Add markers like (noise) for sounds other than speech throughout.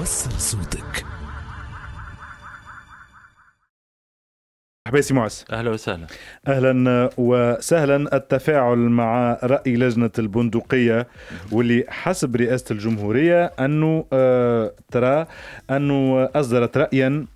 وصل صوتك مرحبا سي اهلا وسهلا اهلا وسهلا التفاعل مع راي لجنه البندقيه واللي حسب رئاسه الجمهوريه انه آه، ترى انه اصدرت رايا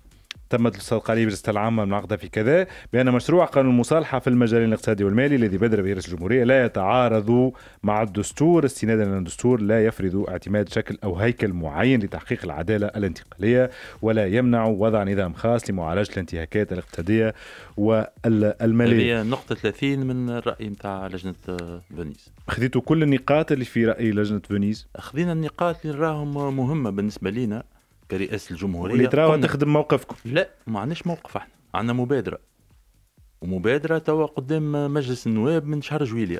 تمت القريب الجلسه العامه المعقده في كذا بان مشروع قانون المصالحه في المجالين الاقتصادي والمالي الذي بدر به رئيس الجمهوريه لا يتعارض مع الدستور استنادا ان الدستور لا يفرض اعتماد شكل او هيكل معين لتحقيق العداله الانتقاليه ولا يمنع وضع نظام خاص لمعالجه الانتهاكات الاقتصاديه والماليه. هي نقطه 30 من الراي نتاع لجنه فينيس. خذيتوا كل النقاط اللي في راي لجنه فينيس؟ خذينا النقاط اللي راهم مهمه بالنسبه لنا كرئاسه الجمهوريه اللي تراو تخدم موقفكم لا ما عندناش موقف احنا عندنا مبادره ومبادره توا قدام مجلس النواب من شهر جويليا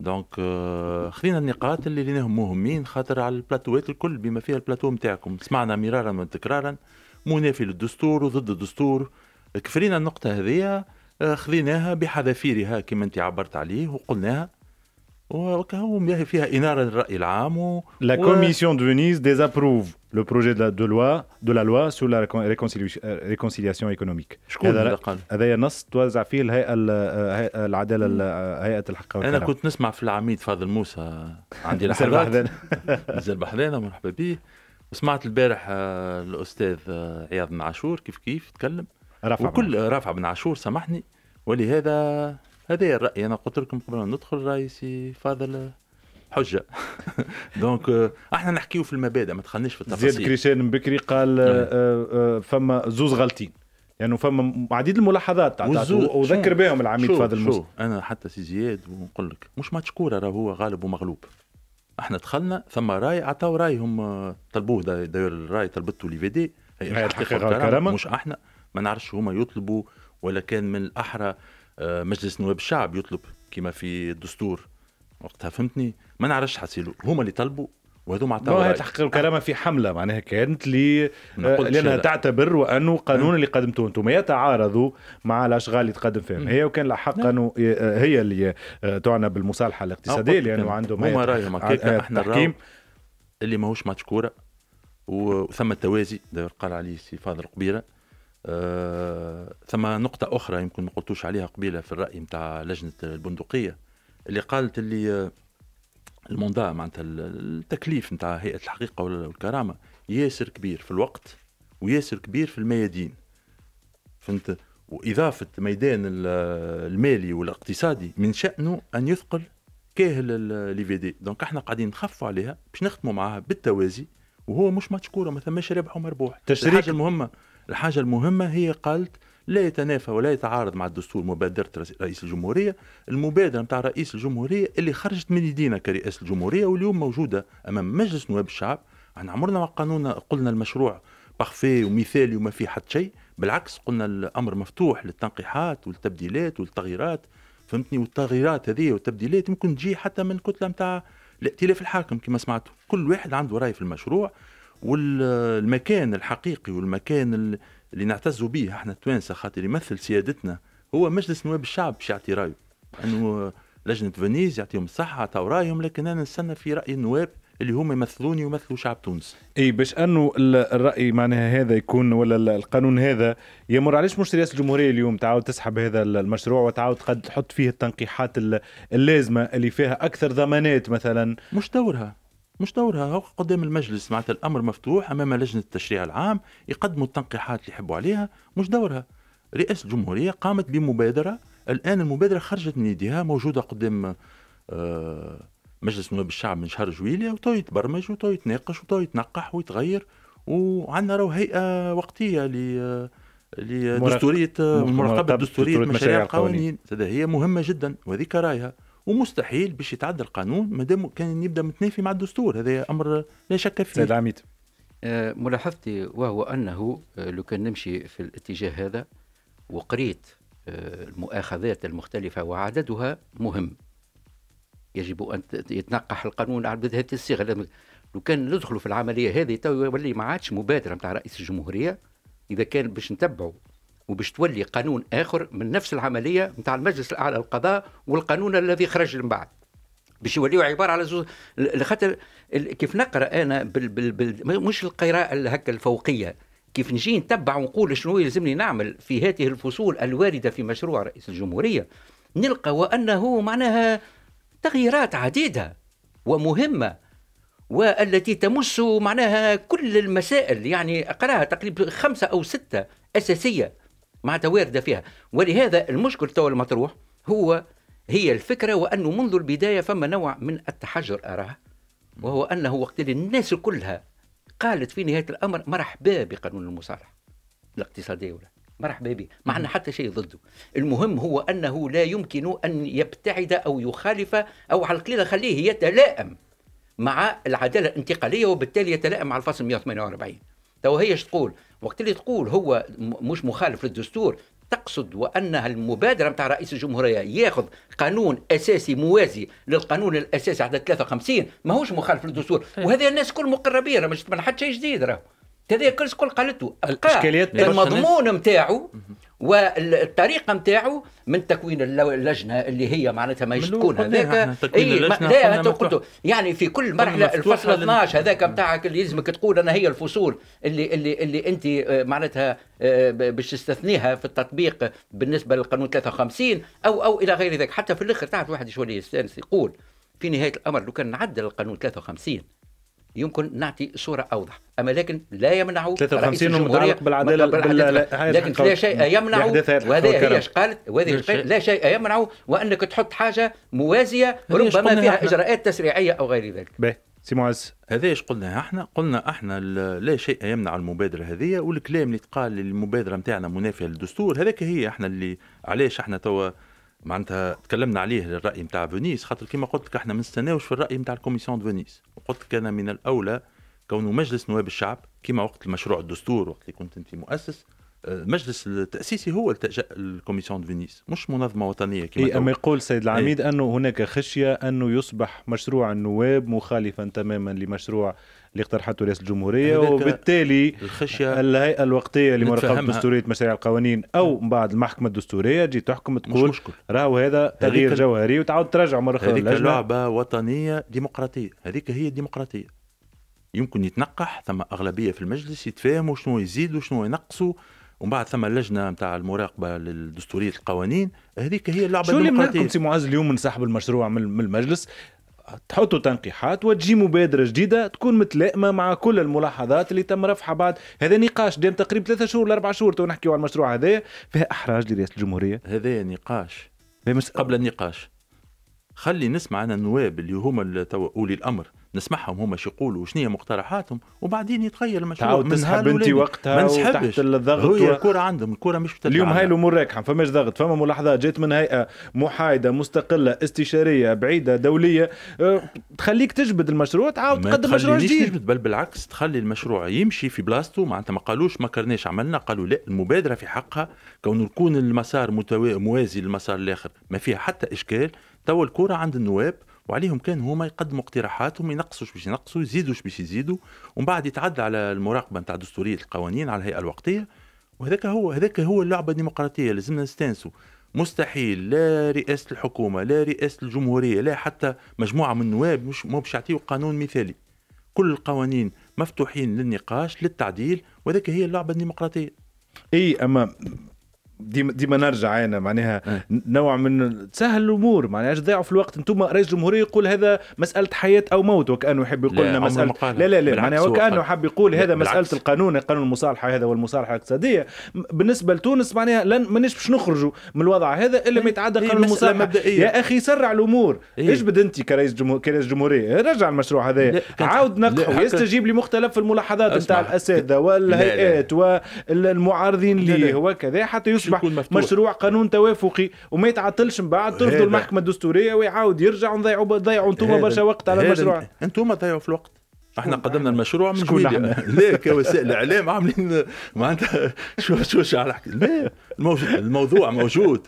دونك آه، خلينا النقاط اللي ليناهم مهمين خاطر على البلاتوات الكل بما فيها البلاتو نتاعكم سمعنا مرارا وتكرارا منافي للدستور وضد الدستور كفرينا النقطه هذه آه، خذيناها بحذافيرها كما انت عبرت عليه وقلناها La commission de لا كوميسيون دو projet ديزابروف لو بروجي دو لوا دو لا لوا سو لا réconciliation ايكونوميك شكون هذا هذا نص توزع فيه الهيئه آه، العداله آه، هيئه الحق والكلام. انا كنت نسمع في العميد فاضل موسى (laughs) عندي لحظات نزل بحذانا (laughs) مرحبا به وسمعت البارح آه، الاستاذ عياض بن عاشور كيف كيف تكلم رافع وكل رافع بن عاشور سامحني ولهذا هذا الراي انا قلت لكم قبل ما ندخل راي سي فاضل حجه دونك (laughs) آه، احنا نحكيو في المبادئ ما دخلناش في التفاصيل زياد كريشان بكري قال آه، نعم. آه، فما زوز غالطين يعني فما عديد الملاحظات وذكر بهم العميد فاضل شو انا حتى سي زياد ونقول لك مش ماتش كوره راه هو غالب ومغلوب احنا دخلنا ثم راي عطاو راي هم طلبوه داير الراي طلبته لي في دي مش احنا ما نعرفش هما يطلبوا ولا كان من الاحرى آه، مجلس نواب الشعب يطلب كما في الدستور وقتها فهمتني ما نعرفش حسيلو هما اللي طلبوا وهذو معناتها تحقيق الكلام في حمله معناها كانت لي لانها تعتبر وانه قانون نعم. اللي قدمتوه انتم يتعارض مع الاشغال اللي تقدم فيهم نعم. هي وكان الحق نعم. انه هي اللي تعنى بالمصالحه الاقتصاديه لانه يعني عندهم هما رايهم آه، احنا التحكيم اللي ماهوش ماتش كوره وثم التوازي قال عليه السي فاضل قبيره آه، ثم نقطة أخرى يمكن ما قلتوش عليها قبيلة في الرأي نتاع لجنة البندقية اللي قالت اللي آه، الموندا معناتها التكليف نتاع هيئة الحقيقة والكرامة ياسر كبير في الوقت وياسر كبير في الميادين فهمت وإضافة ميدان المالي والاقتصادي من شأنه أن يثقل كاهل لي في دي دونك احنا قاعدين نخفوا عليها باش نخدموا معاها بالتوازي وهو مش ماتشكوره ما ثماش ربح ومربوح تشريك الحاجه المهمه الحاجة المهمة هي قالت لا يتنافى ولا يتعارض مع الدستور مبادرة رئيس الجمهورية المبادرة نتاع رئيس الجمهورية اللي خرجت من يدينا كرئاسة الجمهورية واليوم موجودة أمام مجلس نواب الشعب عن عمرنا ما قانونا قلنا المشروع بخفي ومثالي وما فيه حتى شيء بالعكس قلنا الأمر مفتوح للتنقيحات والتبديلات والتغييرات فهمتني والتغييرات هذه والتبديلات ممكن تجي حتى من كتلة نتاع الائتلاف الحاكم كما سمعتوا كل واحد عنده رأي في المشروع والمكان الحقيقي والمكان اللي نعتزوا به احنا التوانسه خاطر يمثل سيادتنا هو مجلس نواب الشعب باش يعطي رايه انه لجنه فينيز يعطيهم الصحه عطاو رايهم لكن انا نستنى في راي النواب اللي هم يمثلوني ويمثلوا شعب تونس. اي باش انه الراي معناها هذا يكون ولا القانون هذا يمر علاش مش رئاسه الجمهوريه اليوم تعاود تسحب هذا المشروع وتعاود تحط فيه التنقيحات اللازمه اللي فيها اكثر ضمانات مثلا. مش دورها. مش دورها قدام المجلس معناتها الامر مفتوح امام لجنه التشريع العام يقدموا التنقيحات اللي يحبوا عليها مش دورها رئاسه الجمهوريه قامت بمبادره الان المبادره خرجت من يديها موجوده قدام آه، مجلس نواب الشعب من شهر جويليا وتو يتبرمج وتو يتناقش وتو يتنقح ويتغير وعندنا راهو هيئه وقتيه ل لدستوريه مراقبه دستوريه مشاريع القوانين هي مهمه جدا وهذيك رايها ومستحيل باش يتعدى القانون ما دام كان يبدا متنافي مع الدستور هذا امر لا شك فيه سيد عميد أه، ملاحظتي وهو انه أه، لو كان نمشي في الاتجاه هذا وقريت أه، المؤاخذات المختلفه وعددها مهم يجب ان يتنقح القانون على هذه الصيغه لو كان ندخلوا في العمليه هذه تو يولي ما عادش مبادره نتاع رئيس الجمهوريه اذا كان باش نتبعوا وباش تولي قانون اخر من نفس العمليه نتاع المجلس الاعلى للقضاء والقانون الذي خرج من بعد باش يوليو عباره على زوز لخاطر كيف نقرا انا بال بال بال مش القراءه هكا الفوقيه كيف نجي نتبع ونقول شنو يلزمني نعمل في هذه الفصول الوارده في مشروع رئيس الجمهوريه نلقى وانه معناها تغييرات عديده ومهمه والتي تمس معناها كل المسائل يعني اقراها تقريبا خمسه او سته اساسيه معناتها وارده فيها ولهذا المشكل توا المطروح هو هي الفكره وانه منذ البدايه فما نوع من التحجر اراه وهو انه وقت اللي الناس كلها قالت في نهايه الامر مرحبا بقانون المصالحه الاقتصاديه ولا مرحبا به ما عندنا حتى شيء ضده المهم هو انه لا يمكن ان يبتعد او يخالف او على القليله خليه يتلائم مع العداله الانتقاليه وبالتالي يتلائم مع الفصل 148 تو هي تقول وقت اللي تقول هو مش مخالف للدستور تقصد وانها المبادره نتاع رئيس الجمهوريه ياخذ قانون اساسي موازي للقانون الاساسي عدد 53 ماهوش مخالف للدستور طيب. وهذا الناس كل مقربين ما حد شيء جديد راه هذا كل قالته الاشكاليات المضمون نتاعو والطريقه نتاعو من تكوين اللجنه اللي هي معناتها ما تكون هذاك اي لا قلت يعني في كل مرحله الفصل 12 هذاك نتاعك نعم. اللي يلزمك تقول انا هي الفصول اللي اللي اللي انت آه، معناتها آه، باش تستثنيها في التطبيق بالنسبه للقانون 53 او او الى غير ذلك حتى في الاخر تعرف واحد شويه يستانس يقول في نهايه الامر لو كان نعدل القانون 53 يمكن نعطي صوره اوضح اما لكن لا يمنع 53 متعلق بالعداله لكن لا شيء يمنع وهذا هي قالت وهذه لا شيء يمنع وانك تحط حاجه موازيه ربما فيها اجراءات تسريعيه او غير ذلك بيه. سي معز هذا ايش قلنا احنا قلنا احنا لا شيء يمنع المبادره هذه والكلام اللي تقال المبادره نتاعنا منافيه للدستور هذاك هي احنا اللي علاش احنا توا معناتها تكلمنا عليه الراي نتاع فينيس خاطر كما قلت لك احنا ما نستناوش في الراي نتاع الكوميسيون دو فينيس وقلت لك انا من الاولى كونه مجلس نواب الشعب كما وقت المشروع الدستور وقت اللي كنت انت مؤسس المجلس آه، التاسيسي هو التجا الكوميسيون دو فينيس مش منظمه وطنيه كما إيه اما يقول السيد العميد إيه؟ انه هناك خشيه انه يصبح مشروع النواب مخالفا تماما لمشروع اللي اقترحته رئيس الجمهوريه يعني وبالتالي الخشيه الهيئه الوقتيه لمراقبه دستوريه مشاريع القوانين او من نعم. بعد المحكمه الدستوريه تجي تحكم تقول مش راهو هذا تغيير جوهري وتعاود ترجع مره اخرى هذيك لعبه وطنيه ديمقراطيه هذيك هي الديمقراطيه يمكن يتنقح ثم اغلبيه في المجلس يتفاهموا شنو يزيدوا شنو ينقصوا ومن بعد ثم اللجنه نتاع المراقبه للدستوريه القوانين هذيك هي اللعبه شو اللي منعكم سي معز اليوم من سحب المشروع من المجلس تحطوا تنقيحات وتجي مبادرة جديدة تكون متلائمة مع كل الملاحظات اللي تم رفعها بعد هذا نقاش دام تقريبا ثلاثة شهور لأربع شهور تو نحكيو على المشروع هذايا فيها إحراج لرئاسة الجمهورية هذايا نقاش قبل النقاش خلي نسمع أنا النواب اللي هما أولي الأمر نسمعهم هما شو يقولوا وشنو هي مقترحاتهم وبعدين يتغير المشروع تعاود تسحب انت وقتها ما نسحبش الضغط هو الكره عندهم الكره مش اليوم هاي الامور راكحه فماش ضغط فما ملاحظات جات من هيئه محايده مستقله استشاريه بعيده دوليه أه، تخليك تجبد المشروع تعاود تقدم مشروع جديد تجبد بل بالعكس تخلي المشروع يمشي في بلاصته معناتها ما قالوش ما كرناش عملنا قالوا لا المبادره في حقها كون يكون المسار موازي للمسار الاخر ما فيها حتى اشكال توا الكره عند النواب وعليهم كان هما يقدموا اقتراحات وما ينقصوش باش ينقصوا يزيدوش باش يزيدوا ومن بعد يتعدى على المراقبه نتاع دستوريه القوانين على الهيئه الوقتيه وهذاك هو هذاك هو اللعبه الديمقراطيه لازمنا نستانسوا مستحيل لا رئاسه الحكومه لا رئاسه الجمهوريه لا حتى مجموعه من النواب مش مو باش يعطيو قانون مثالي كل القوانين مفتوحين للنقاش للتعديل وهذاك هي اللعبه الديمقراطيه اي اما ديما ديما نرجع انا معناها إيه. نوع من تسهل الامور معناها اش في الوقت انتم رئيس الجمهوريه يقول هذا مساله حياه او موت وكانه يحب يقول لنا مساله لا لا لا معناها وكانه حاب يقول هذا بالعكس. مساله القانون قانون المصالحه هذا والمصالحه الاقتصاديه بالنسبه لتونس معناها لن مانيش باش نخرجوا من الوضع هذا الا ما يتعدى إيه، قانون المصالحه يا اخي سرع الامور إيه؟ اجبد انت كرئيس جمهور كرئيس جمهوريه رجع المشروع هذا عاود نقحه يستجيب لمختلف الملاحظات نتاع الاساتذه والهيئات والمعارضين ليه وكذا حتى يصبح يصبح مشروع قانون توافقي وما يتعطلش من بعد ترفضوا المحكمه الدستوريه ويعاود يرجع نضيعوا ضيعوا انتم برشا وقت على المشروع انتم تضيعوا في الوقت احنا قدمنا المشروع من جويليا لا كوسائل الاعلام عاملين معناتها شو شو شعر الموضوع موجود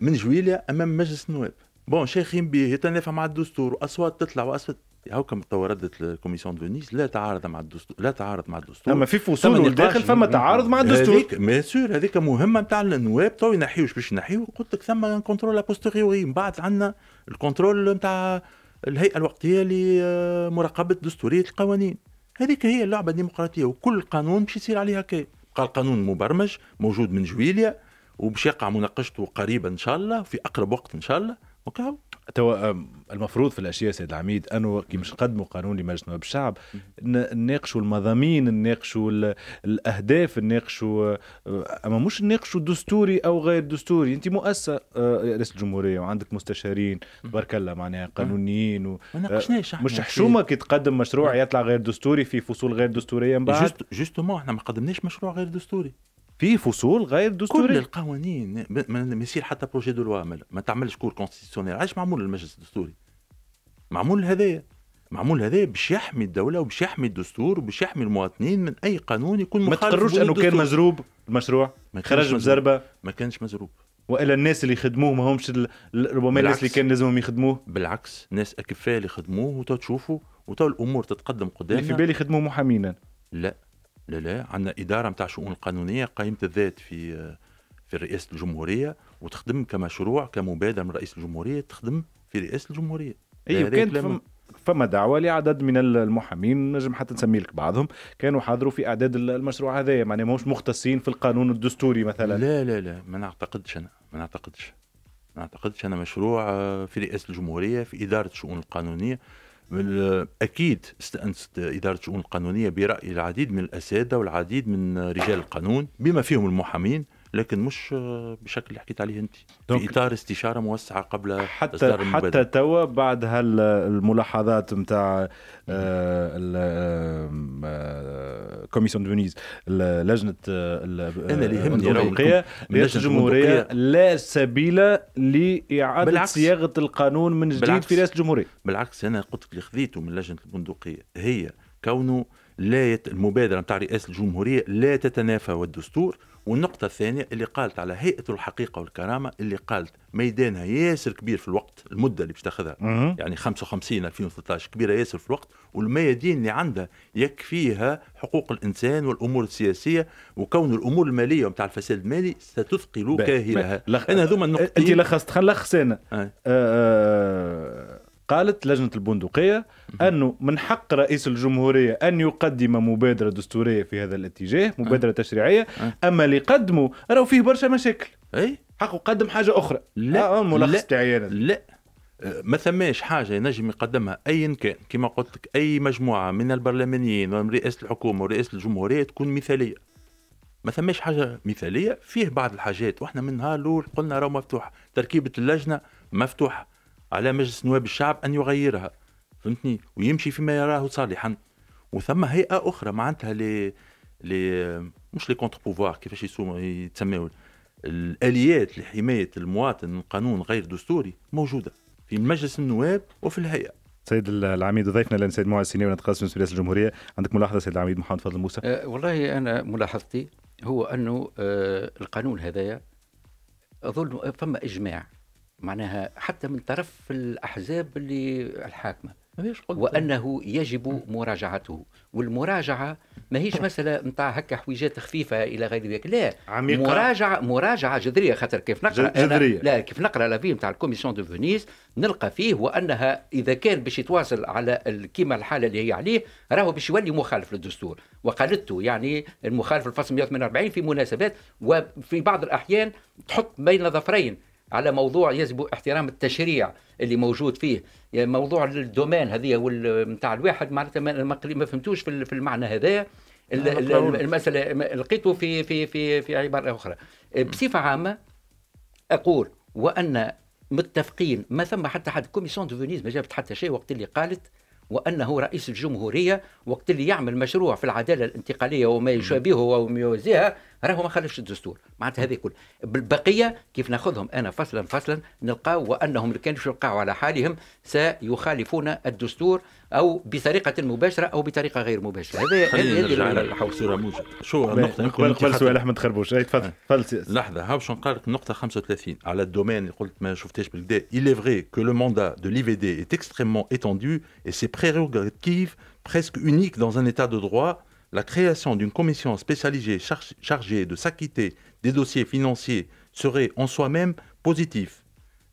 من جويليا امام مجلس النواب بون شيخين بيه يتنافى مع الدستور واصوات تطلع واصوات هاكا توردت الكوميسيون دو نيس لا تعارض مع الدستور لا تعارض مع الدستور اما في فصول الداخل فما تعارض مع الدستور هذيك بيان سور هذيك مهمه نتاع النواب تو ينحيوش باش ينحيو قلت لك ثم كونترول ابوستيريوري من بعد عندنا الكونترول نتاع الهيئه الوقتيه لمراقبه آه، دستوريه القوانين هذيك هي اللعبه الديمقراطيه وكل قانون باش يصير عليه كي بقى القانون مبرمج موجود من جويليا وباش يقع مناقشته قريبا ان شاء الله في اقرب وقت ان شاء الله وكهو توا المفروض في الاشياء سيد العميد انه كي مش نقدموا قانون لمجلس نواب الشعب نناقشوا المضامين نناقشوا الاهداف نناقشوا اما مش نناقشوا دستوري او غير دستوري انت مؤسسه رئاسه الجمهوريه وعندك مستشارين تبارك الله معناها قانونيين و... مش حشومه كي تقدم مشروع يطلع غير دستوري في فصول غير دستوريه من بعد جوستومون احنا ما قدمناش مشروع غير دستوري في فصول غير دستوريه كل القوانين ما يصير حتى بروجي دو لوا ما تعملش كور كونستيسيونيل علاش معمول المجلس الدستوري معمول هذايا معمول هذا باش يحمي الدوله وباش يحمي الدستور وباش يحمي المواطنين من اي قانون يكون مخالف ما تقروش انه كان مزروب المشروع ما خرج بزربه ما كانش مزروب والا الناس اللي خدموه ما همش ربما الناس اللي كان لازمهم يخدموه بالعكس ناس اكفاء اللي خدموه وتو تشوفوا وتو الامور تتقدم قدامنا اللي في بالي خدموه محامينا لا لا لا عندنا اداره نتاع الشؤون القانونيه قائمه الذات في في رئاسه الجمهوريه وتخدم كمشروع كمبادره من رئيس الجمهوريه تخدم في رئاسه الجمهوريه اي أيوة، كانت فم... فما دعوه لعدد من المحامين نجم حتى نسمي لك بعضهم كانوا حاضروا في اعداد المشروع هذايا معناها ماهوش مختصين في القانون الدستوري مثلا لا لا لا ما نعتقدش انا ما نعتقدش ما نعتقدش انا مشروع آه، في رئاسه الجمهوريه في اداره الشؤون القانونيه اكيد استانست اداره الشؤون القانونيه براي العديد من الاساتذه والعديد من رجال القانون بما فيهم المحامين لكن مش بشكل اللي حكيت عليه انت في اطار استشاره موسعه قبل حتى اصدار حتى توا بعد هالملاحظات نتاع كوميسيون دونيز لجنه آه، آه، انا اللي يهمني البندقيه الجمهوريه لا سبيل لاعاده صياغه القانون من جديد في رئاسه الجمهوريه بالعكس انا قلت اللي خذيته من لجنه البندقيه هي كونه لا يت... المبادره نتاع رئاسه الجمهوريه لا تتنافى والدستور والنقطة الثانية اللي قالت على هيئة الحقيقة والكرامة اللي قالت ميدانها ياسر كبير في الوقت المدة اللي باش تاخذها يعني 55 2013 كبيرة ياسر في الوقت والميادين اللي عندها يكفيها حقوق الإنسان والأمور السياسية وكون الأمور المالية ومتاع الفساد المالي ستثقل كاهلها أنا هذوما النقطتين أنت لخصت نلخص أنا آه. آه. قالت لجنة البندقية أنه من حق رئيس الجمهورية أن يقدم مبادرة دستورية في هذا الاتجاه أه. مبادرة أه. تشريعية أه. أما اللي قدموا رأوا فيه برشا مشاكل أي حقه قدم حاجة أخرى لا آه, آه، ملخص لا. لا أه، ما ثماش حاجة ينجم يقدمها أيا كان كما قلت لك أي مجموعة من البرلمانيين ورئيس الحكومة ورئاسة الجمهورية تكون مثالية ما ثماش حاجة مثالية فيه بعض الحاجات وإحنا من نهار الأول قلنا راه مفتوح تركيبة اللجنة مفتوحة على مجلس نواب الشعب أن يغيرها فهمتني ويمشي فيما يراه صالحا وثم هيئة أخرى معناتها لي لي مش لي كونتر بوفوار كيفاش يتسموا الآليات لحماية المواطن من قانون غير دستوري موجودة في مجلس النواب وفي الهيئة سيد العميد ضيفنا لان سيد معز السنيوي ونتقاسم مجلس رئاسه الجمهوريه عندك ملاحظه سيد العميد محمد فضل موسى أه والله انا ملاحظتي هو انه أه القانون هذايا اظن فما اجماع معناها حتى من طرف الأحزاب اللي الحاكمة وأنه يجب مراجعته والمراجعة ما هيش طيب. مسألة نتاع هكا حويجات خفيفة إلى غير ذلك لا عميقة. مراجعة مراجعة جذرية خاطر كيف نقرأ جذرية. لا كيف نقرأ لافي نتاع الكوميسيون دو فينيس نلقى فيه وأنها إذا كان باش يتواصل على كيما الحالة اللي هي عليه راهو باش يولي مخالف للدستور وقالته يعني المخالف الفصل 148 في مناسبات وفي بعض الأحيان تحط بين ظفرين على موضوع يجب احترام التشريع اللي موجود فيه يعني موضوع الدومين هذه نتاع الواحد معناتها ما فهمتوش في المعنى هذا المساله لقيته في في في في عباره اخرى بصفه عامه اقول وان متفقين ما ثم حتى حد كوميسيون دو فينيز ما جابت حتى شيء وقت اللي قالت وانه رئيس الجمهوريه وقت اللي يعمل مشروع في العداله الانتقاليه وما يشابهه وما يوازيها راهو ما خلفش الدستور معناتها هذه كل بالبقيه كيف ناخذهم انا فصلا فصلا نلقاو وانهم اللي كانوا يلقاو على حالهم سيخالفون الدستور او بطريقه مباشره او بطريقه غير مباشره هذا خلينا نرجع صوره موجود شو النقطه قبل قبل سؤال احمد خربوش تفضل آه. تفضل لحظه هاو باش نقول لك النقطه 35 على الدومين اللي قلت ما شفتهاش بالكدا il est vrai que le mandat de l'IVD est extrêmement étendu et ses prérogatives presque uniques dans un état de droit la création d'une commission spécialisée chargée de s'acquitter des dossiers financiers serait en soi-même positif.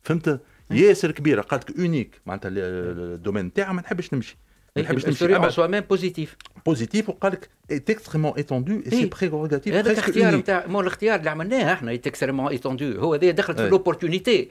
فهمت ياسر unique, قالت le domaine الدومين تاعها ما نحبش نمشي en soi-même positif. Positif, est extrêmement étendu et c'est prérogatif. هذا الاختيار de extrêmement étendu C'est l'opportunité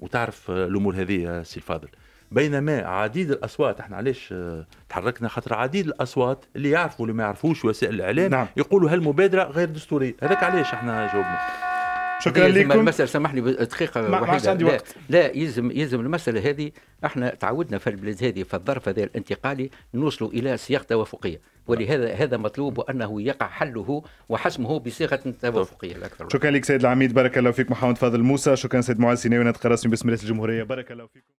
وتعرف الامور هذه سي الفاضل بينما عديد الاصوات احنا علاش آه، تحركنا خاطر عديد الاصوات اللي يعرفوا اللي ما يعرفوش وسائل الاعلام نعم. يقولوا هالمبادره غير دستوريه هذاك علاش احنا جاوبنا شكرا لكم المسألة سامحني دقيقة ما واحدة عندي وقت لا, لا يلزم يلزم المسألة هذه احنا تعودنا في البلاد هذه في الظرف هذا الانتقالي نوصلوا إلى صياغة توافقية ولهذا هذا مطلوب وانه يقع حله وحسمه بصيغه توافقيه الاكثر شكرا لك سيد العميد بارك الله فيك محمد فاضل موسى شكرا سيد معاذ سيناوي ناطق باسم رئاسه الجمهوريه بارك الله فيكم